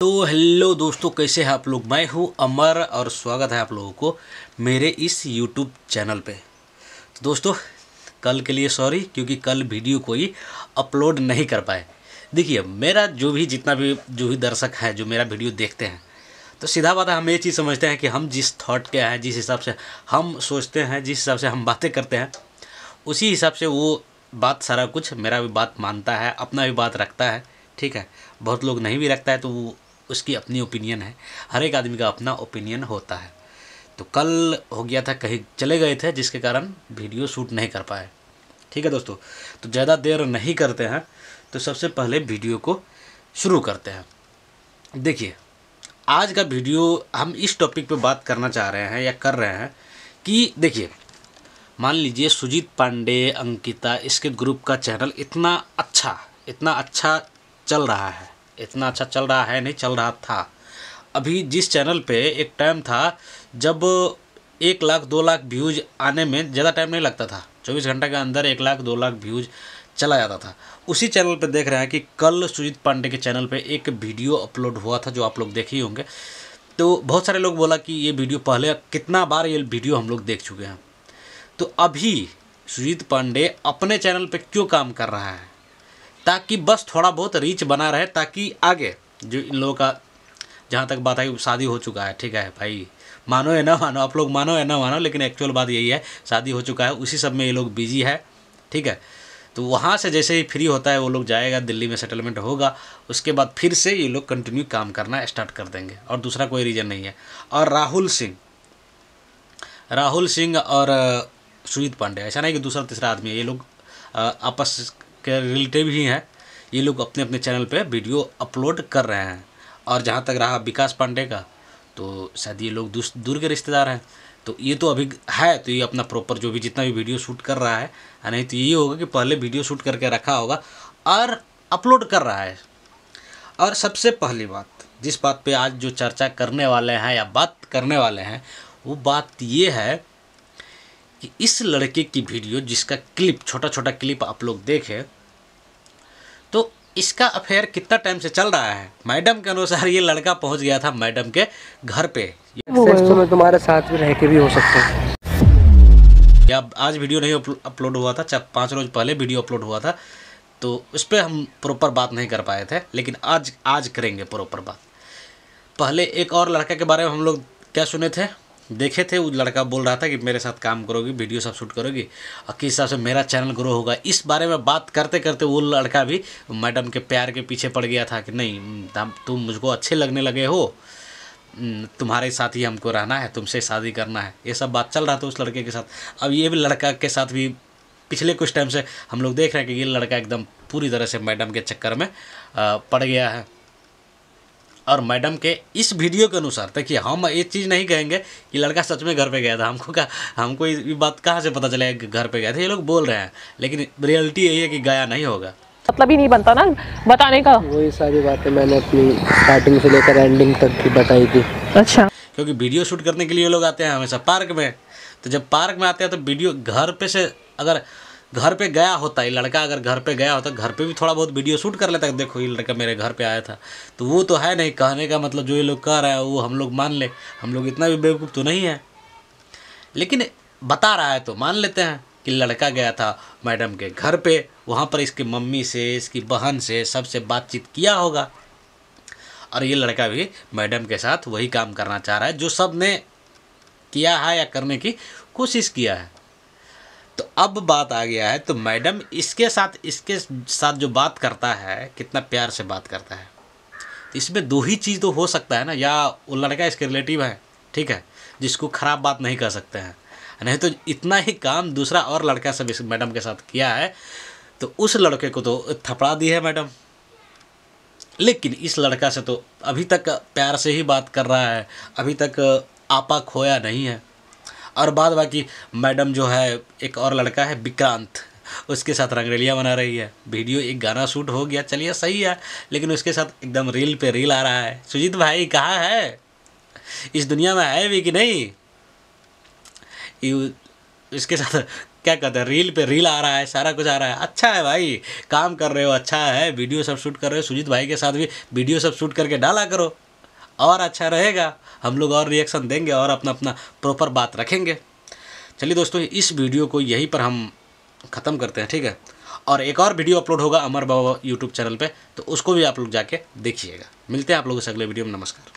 तो हेलो दोस्तों कैसे हैं आप लोग मैं हूं अमर और स्वागत है आप लोगों को मेरे इस यूट्यूब चैनल पे तो दोस्तों कल के लिए सॉरी क्योंकि कल वीडियो कोई अपलोड नहीं कर पाए देखिए मेरा जो भी जितना भी जो भी दर्शक है जो मेरा वीडियो देखते हैं तो सीधा बात हम ये चीज़ समझते हैं कि हम जिस थाट के हैं जिस हिसाब से हम सोचते हैं जिस हिसाब से हम बातें करते हैं उसी हिसाब से वो बात सारा कुछ मेरा भी बात मानता है अपना भी बात रखता है ठीक है बहुत लोग नहीं भी रखता है तो वो उसकी अपनी ओपिनियन है हर एक आदमी का अपना ओपिनियन होता है तो कल हो गया था कहीं चले गए थे जिसके कारण वीडियो शूट नहीं कर पाए ठीक है दोस्तों तो ज़्यादा देर नहीं करते हैं तो सबसे पहले वीडियो को शुरू करते हैं देखिए आज का वीडियो हम इस टॉपिक पे बात करना चाह रहे हैं या कर रहे हैं कि देखिए मान लीजिए सुजीत पांडे अंकिता इसके ग्रुप का चैनल इतना अच्छा इतना अच्छा चल रहा है इतना अच्छा चल रहा है नहीं चल रहा था अभी जिस चैनल पे एक टाइम था जब एक लाख दो लाख व्यूज आने में ज़्यादा टाइम नहीं लगता था चौबीस घंटे के अंदर एक लाख दो लाख व्यूज चला जाता था उसी चैनल पर देख रहे हैं कि कल सुजीत पांडे के चैनल पर एक वीडियो अपलोड हुआ था जो आप लोग देखे ही होंगे तो बहुत सारे लोग बोला कि ये वीडियो पहले कितना बार ये वीडियो हम लोग देख चुके हैं तो अभी सुजीत पांडे अपने चैनल पे क्यों काम कर रहा है ताकि बस थोड़ा बहुत रीच बना रहे ताकि आगे जो इन लोगों का जहाँ तक बात आई शादी हो चुका है ठीक है भाई मानो या ना मानो आप लोग मानो या ना मानो लेकिन एक्चुअल बात यही है शादी हो चुका है उसी सब में ये लोग बिजी है ठीक है तो वहाँ से जैसे ही फ्री होता है वो लोग जाएगा दिल्ली में सेटलमेंट होगा उसके बाद फिर से ये लोग कंटिन्यू काम करना स्टार्ट कर देंगे और दूसरा कोई रीज़न नहीं है और राहुल सिंह राहुल सिंह और सुजीत पांडे ऐसा नहीं कि दूसरा तीसरा आदमी है ये लोग आपस के रिलेटिव ही हैं ये लोग अपने अपने चैनल पे वीडियो अपलोड कर रहे हैं और जहाँ तक रहा विकास पांडे का तो शायद ये लोग दूर के रिश्तेदार हैं तो ये तो अभी है तो ये अपना प्रॉपर जो भी जितना भी वीडियो शूट कर रहा है नहीं तो ये होगा कि पहले वीडियो शूट करके रखा होगा और अपलोड कर रहा है और सबसे पहली बात जिस बात पे आज जो चर्चा करने वाले हैं या बात करने वाले हैं वो बात ये है कि इस लड़के की वीडियो जिसका क्लिप छोटा छोटा क्लिप आप लोग देखें इसका अफेयर कितना टाइम से चल रहा है मैडम के अनुसार ये लड़का पहुंच गया था मैडम के घर पे तो मैं तुम्हारे साथ में रह के भी हो सकता हूँ या आज वीडियो नहीं अपलोड हुआ था पाँच रोज पहले वीडियो अपलोड हुआ था तो उस पर हम प्रॉपर बात नहीं कर पाए थे लेकिन आज आज करेंगे प्रॉपर बात पहले एक और लड़का के बारे में हम लोग क्या सुने थे देखे थे वो लड़का बोल रहा था कि मेरे साथ काम करोगी वीडियो सब शूट करोगी और किस हिसाब से मेरा चैनल ग्रो होगा इस बारे में बात करते करते वो लड़का भी मैडम के प्यार के पीछे पड़ गया था कि नहीं तुम मुझको अच्छे लगने लगे हो तुम्हारे साथ ही हमको रहना है तुमसे शादी करना है ये सब बात चल रहा था उस लड़के के साथ अब ये भी लड़का के साथ भी पिछले कुछ टाइम से हम लोग देख रहे हैं कि ये लड़का एकदम पूरी तरह से मैडम के चक्कर में पड़ गया है और मैडम के इस वीडियो के अनुसार देखिए हम ये चीज़ नहीं कहेंगे कि लड़का सच में घर पे गया था हमको का हमको ये बात कहाँ से पता चलेगा कि घर पे गया था ये लोग बोल रहे हैं लेकिन रियलिटी यही है कि गया नहीं होगा मतलब ही नहीं बनता ना बताने का वही सारी बातें मैंने अपनी स्टार्टिंग से लेकर एंडिंग तक की बताई थी अच्छा क्योंकि वीडियो शूट करने के लिए लोग आते हैं हमेशा पार्क में तो जब पार्क में आते हैं तो वीडियो घर पे से अगर घर पे गया होता ये लड़का अगर घर पे गया होता घर पे भी थोड़ा बहुत वीडियो शूट कर लेता देखो ये लड़का मेरे घर पे आया था तो वो तो है नहीं कहने का मतलब जो ये लोग कह रहा है वो हम लोग मान ले हम लोग इतना भी बेवकूफ़ तो नहीं है लेकिन बता रहा है तो मान लेते हैं कि लड़का गया था मैडम के घर पे वहाँ पर इसकी मम्मी से इसकी बहन से सबसे बातचीत किया होगा और ये लड़का भी मैडम के साथ वही काम करना चाह रहा है जो सब ने किया है या करने की कोशिश किया है तो अब बात आ गया है तो मैडम इसके साथ इसके साथ जो बात करता है कितना प्यार से बात करता है तो इसमें दो ही चीज़ तो हो सकता है ना या वो लड़का इसके रिलेटिव है ठीक है जिसको खराब बात नहीं कर सकते हैं नहीं तो इतना ही काम दूसरा और लड़का सब इस मैडम के साथ किया है तो उस लड़के को तो थपड़ा दी है मैडम लेकिन इस लड़का से तो अभी तक प्यार से ही बात कर रहा है अभी तक आपा खोया नहीं है और बाद बाकी मैडम जो है एक और लड़का है विक्रांत उसके साथ रंगरेलियाँ बना रही है वीडियो एक गाना शूट हो गया चलिए सही है लेकिन उसके साथ एकदम रील पे रील आ रहा है सुजीत भाई कहाँ है इस दुनिया में है भी कि नहीं इसके साथ क्या कहते हैं रील पे रील आ रहा है सारा कुछ आ रहा है अच्छा है भाई काम कर रहे हो अच्छा है वीडियो सब शूट कर रहे हो सुजीत भाई के साथ भी वीडियो सब शूट करके डाला करो और अच्छा रहेगा हम लोग और रिएक्शन देंगे और अपना अपना प्रॉपर बात रखेंगे चलिए दोस्तों इस वीडियो को यहीं पर हम ख़त्म करते हैं ठीक है और एक और वीडियो अपलोड होगा अमर बाबा यूट्यूब चैनल पे तो उसको भी आप लोग जाके देखिएगा मिलते हैं आप लोगों से अगले वीडियो में नमस्कार